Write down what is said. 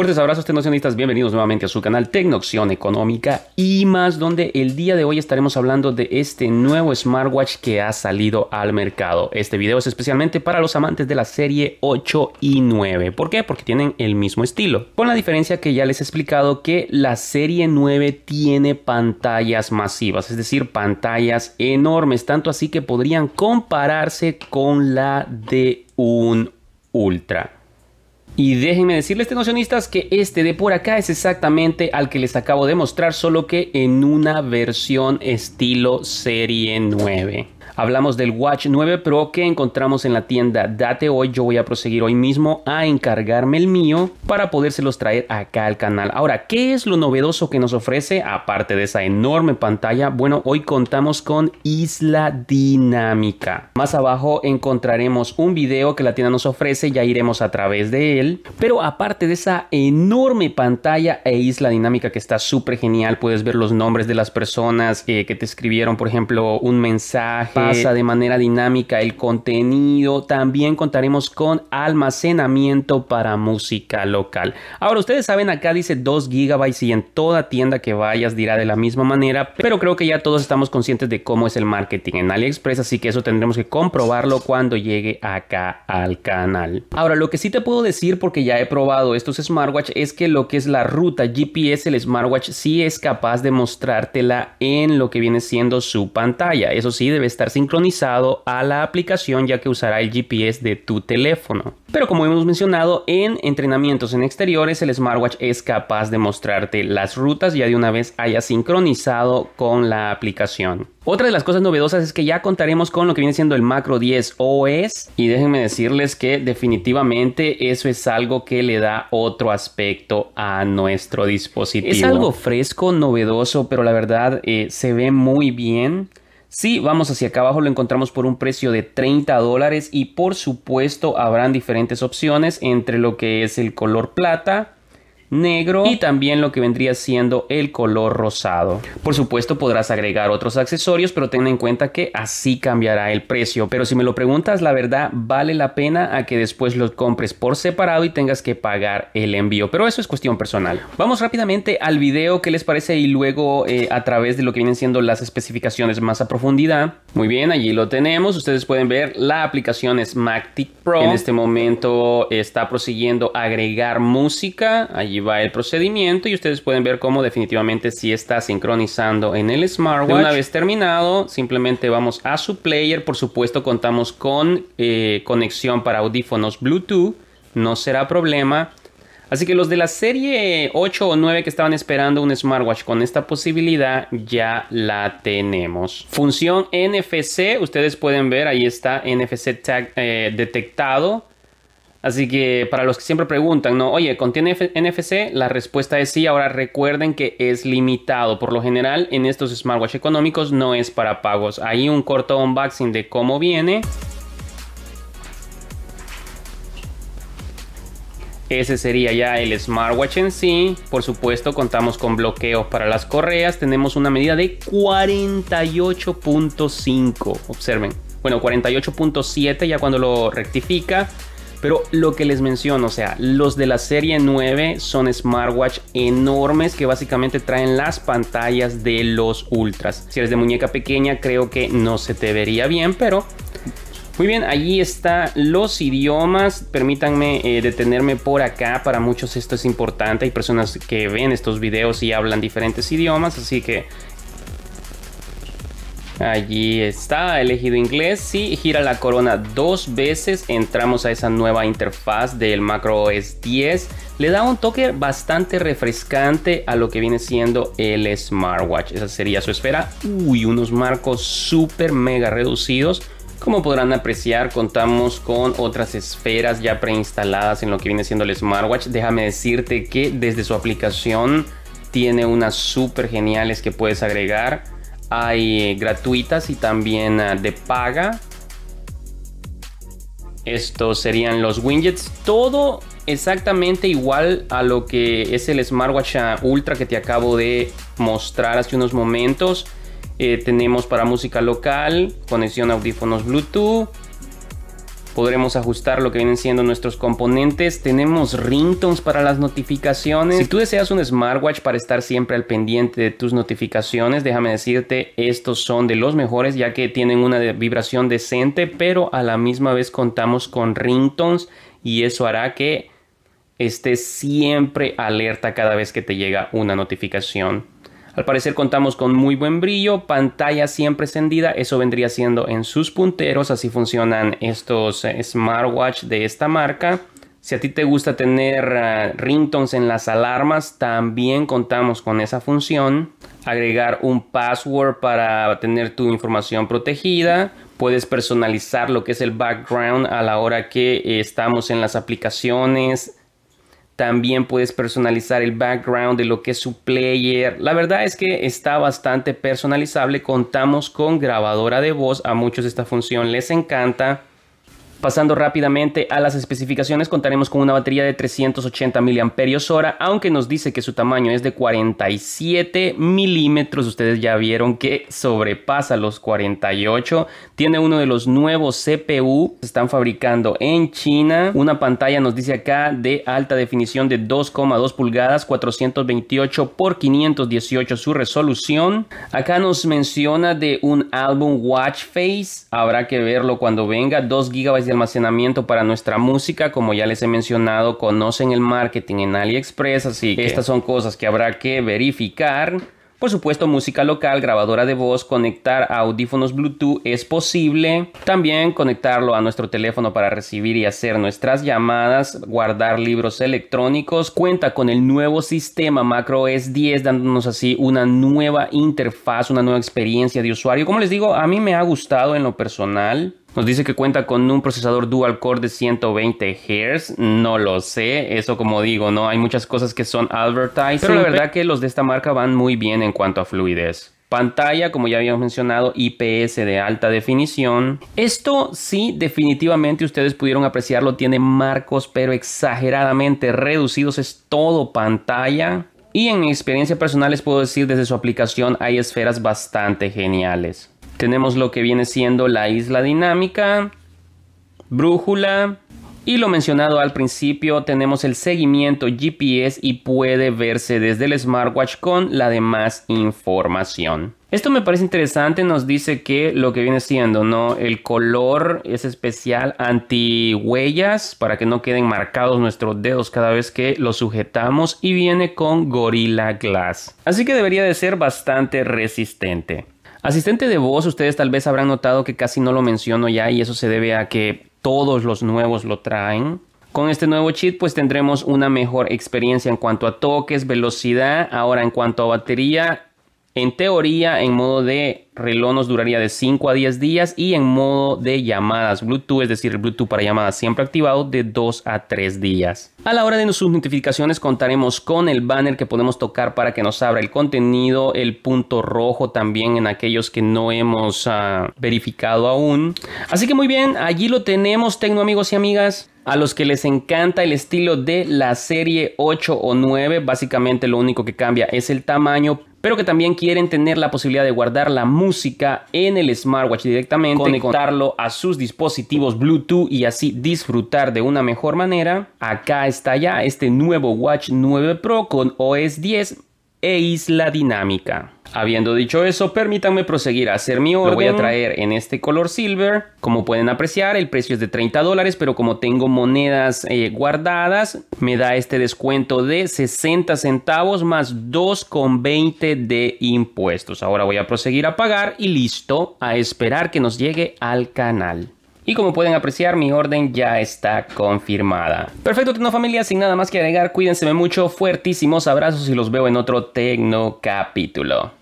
Fuertes abrazos tecnocionistas, bienvenidos nuevamente a su canal Tecnoción Económica y más, donde el día de hoy estaremos hablando de este nuevo smartwatch que ha salido al mercado. Este video es especialmente para los amantes de la serie 8 y 9. ¿Por qué? Porque tienen el mismo estilo. Con la diferencia que ya les he explicado que la serie 9 tiene pantallas masivas, es decir, pantallas enormes, tanto así que podrían compararse con la de un Ultra. Y déjenme decirles, tenocionistas que este de por acá es exactamente al que les acabo de mostrar, solo que en una versión estilo Serie 9. Hablamos del Watch 9 Pro que encontramos en la tienda Date Hoy. Yo voy a proseguir hoy mismo a encargarme el mío para podérselos traer acá al canal. Ahora, ¿qué es lo novedoso que nos ofrece? Aparte de esa enorme pantalla, bueno, hoy contamos con Isla Dinámica. Más abajo encontraremos un video que la tienda nos ofrece, ya iremos a través de él. Pero aparte de esa enorme pantalla e Isla Dinámica que está súper genial, puedes ver los nombres de las personas eh, que te escribieron, por ejemplo, un mensaje eh, de manera dinámica el contenido. También contaremos con almacenamiento para música local. Ahora, ustedes saben, acá dice 2 gigabytes y en toda tienda que vayas dirá de la misma manera, pero creo que ya todos estamos conscientes de cómo es el marketing en AliExpress, así que eso tendremos que comprobarlo cuando llegue acá al canal. Ahora, lo que sí te puedo decir, porque ya he probado estos smartwatch, es que lo que es la ruta GPS, el smartwatch sí es capaz de mostrártela en lo que viene siendo su pantalla. Eso sí, debe estar sincronizado a la aplicación ya que usará el GPS de tu teléfono. Pero como hemos mencionado, en entrenamientos en exteriores el smartwatch es capaz de mostrarte las rutas ya de una vez haya sincronizado con la aplicación. Otra de las cosas novedosas es que ya contaremos con lo que viene siendo el Macro 10 OS y déjenme decirles que definitivamente eso es algo que le da otro aspecto a nuestro dispositivo. Es algo fresco, novedoso, pero la verdad eh, se ve muy bien. Si vamos hacia acá abajo lo encontramos por un precio de 30 dólares y por supuesto habrán diferentes opciones entre lo que es el color plata, negro y también lo que vendría siendo el color rosado. Por supuesto podrás agregar otros accesorios, pero ten en cuenta que así cambiará el precio. Pero si me lo preguntas, la verdad vale la pena a que después los compres por separado y tengas que pagar el envío. Pero eso es cuestión personal. Vamos rápidamente al video, ¿qué les parece? Y luego eh, a través de lo que vienen siendo las especificaciones más a profundidad. Muy bien, allí lo tenemos. Ustedes pueden ver la aplicación es Mactic Pro. En este momento está prosiguiendo agregar música. Allí va el procedimiento y ustedes pueden ver cómo definitivamente si sí está sincronizando en el smartwatch. una vez terminado, simplemente vamos a su player. Por supuesto, contamos con eh, conexión para audífonos Bluetooth. No será problema. Así que los de la serie 8 o 9 que estaban esperando un smartwatch con esta posibilidad ya la tenemos. Función NFC, ustedes pueden ver, ahí está NFC tag eh, detectado Así que para los que siempre preguntan, ¿no? Oye, ¿contiene NFC? La respuesta es sí. Ahora recuerden que es limitado. Por lo general, en estos smartwatch económicos no es para pagos. Ahí un corto unboxing de cómo viene. Ese sería ya el smartwatch en sí. Por supuesto, contamos con bloqueos para las correas. Tenemos una medida de 48.5. Observen. Bueno, 48.7 ya cuando lo rectifica. Pero lo que les menciono, o sea, los de la serie 9 son smartwatch enormes que básicamente traen las pantallas de los ultras. Si eres de muñeca pequeña, creo que no se te vería bien, pero muy bien, allí están los idiomas. Permítanme eh, detenerme por acá. Para muchos esto es importante. Hay personas que ven estos videos y hablan diferentes idiomas, así que Allí está, elegido inglés si gira la corona dos veces. Entramos a esa nueva interfaz del macro OS 10. Le da un toque bastante refrescante a lo que viene siendo el smartwatch. Esa sería su esfera. Uy, unos marcos súper mega reducidos. Como podrán apreciar, contamos con otras esferas ya preinstaladas en lo que viene siendo el smartwatch. Déjame decirte que desde su aplicación tiene unas súper geniales que puedes agregar hay eh, gratuitas y también ah, de paga. Estos serían los widgets. Todo exactamente igual a lo que es el smartwatch ah, ultra que te acabo de mostrar hace unos momentos. Eh, tenemos para música local, conexión a audífonos Bluetooth, podremos ajustar lo que vienen siendo nuestros componentes. Tenemos ringtones para las notificaciones. Si tú deseas un smartwatch para estar siempre al pendiente de tus notificaciones, déjame decirte, estos son de los mejores ya que tienen una vibración decente, pero a la misma vez contamos con ringtones y eso hará que estés siempre alerta cada vez que te llega una notificación. Al parecer contamos con muy buen brillo, pantalla siempre encendida, eso vendría siendo en sus punteros, así funcionan estos eh, smartwatch de esta marca. Si a ti te gusta tener eh, ringtones en las alarmas, también contamos con esa función. Agregar un password para tener tu información protegida. Puedes personalizar lo que es el background a la hora que estamos en las aplicaciones también puedes personalizar el background de lo que es su player. La verdad es que está bastante personalizable. Contamos con grabadora de voz. A muchos esta función les encanta. Pasando rápidamente a las especificaciones, contaremos con una batería de 380 mAh, aunque nos dice que su tamaño es de 47 milímetros. Ustedes ya vieron que sobrepasa los 48. Tiene uno de los nuevos CPU, se están fabricando en China. Una pantalla nos dice acá de alta definición de 2,2 pulgadas, 428 x 518 su resolución. Acá nos menciona de un álbum Watch Face, habrá que verlo cuando venga, 2 GB de almacenamiento para nuestra música. Como ya les he mencionado, conocen el marketing en AliExpress, así que estas son cosas que habrá que verificar. Por supuesto, música local, grabadora de voz, conectar a audífonos Bluetooth es posible. También conectarlo a nuestro teléfono para recibir y hacer nuestras llamadas, guardar libros electrónicos. Cuenta con el nuevo sistema macro s 10 dándonos así una nueva interfaz, una nueva experiencia de usuario. Como les digo, a mí me ha gustado en lo personal. Nos dice que cuenta con un procesador dual core de 120 Hz. No lo sé. Eso como digo, ¿no? Hay muchas cosas que son advertising. Pero la verdad que los de esta marca van muy bien en cuanto a fluidez. Pantalla, como ya habíamos mencionado, IPS de alta definición. Esto sí, definitivamente ustedes pudieron apreciarlo. Tiene marcos, pero exageradamente reducidos. Es todo pantalla. Y en mi experiencia personal les puedo decir, desde su aplicación hay esferas bastante geniales. Tenemos lo que viene siendo la isla dinámica, brújula y lo mencionado al principio tenemos el seguimiento GPS y puede verse desde el smartwatch con la demás información. Esto me parece interesante, nos dice que lo que viene siendo, ¿no? El color es especial anti huellas para que no queden marcados nuestros dedos cada vez que los sujetamos y viene con Gorilla Glass. Así que debería de ser bastante resistente. Asistente de voz, ustedes tal vez habrán notado que casi no lo menciono ya y eso se debe a que todos los nuevos lo traen. Con este nuevo chip pues tendremos una mejor experiencia en cuanto a toques, velocidad, ahora en cuanto a batería en teoría, en modo de reloj nos duraría de 5 a 10 días y en modo de llamadas Bluetooth, es decir, Bluetooth para llamadas siempre activado, de 2 a 3 días. A la hora de sus notificaciones contaremos con el banner que podemos tocar para que nos abra el contenido, el punto rojo también en aquellos que no hemos ah, verificado aún. Así que muy bien, allí lo tenemos, Tecno amigos y amigas. A los que les encanta el estilo de la serie 8 o 9, básicamente lo único que cambia es el tamaño, pero que también quieren tener la posibilidad de guardar la música en el smartwatch directamente, conectarlo a sus dispositivos Bluetooth y así disfrutar de una mejor manera. Acá está ya este nuevo Watch 9 Pro con OS 10 e isla dinámica. Habiendo dicho eso, permítanme proseguir a hacer mi orden. Lo voy a traer en este color silver. Como pueden apreciar, el precio es de 30 dólares, pero como tengo monedas eh, guardadas, me da este descuento de 60 centavos más 2,20 de impuestos. Ahora voy a proseguir a pagar y listo, a esperar que nos llegue al canal. Y como pueden apreciar, mi orden ya está confirmada. Perfecto, Tecno Familia, sin nada más que agregar, cuídense mucho, fuertísimos abrazos y los veo en otro Tecno capítulo.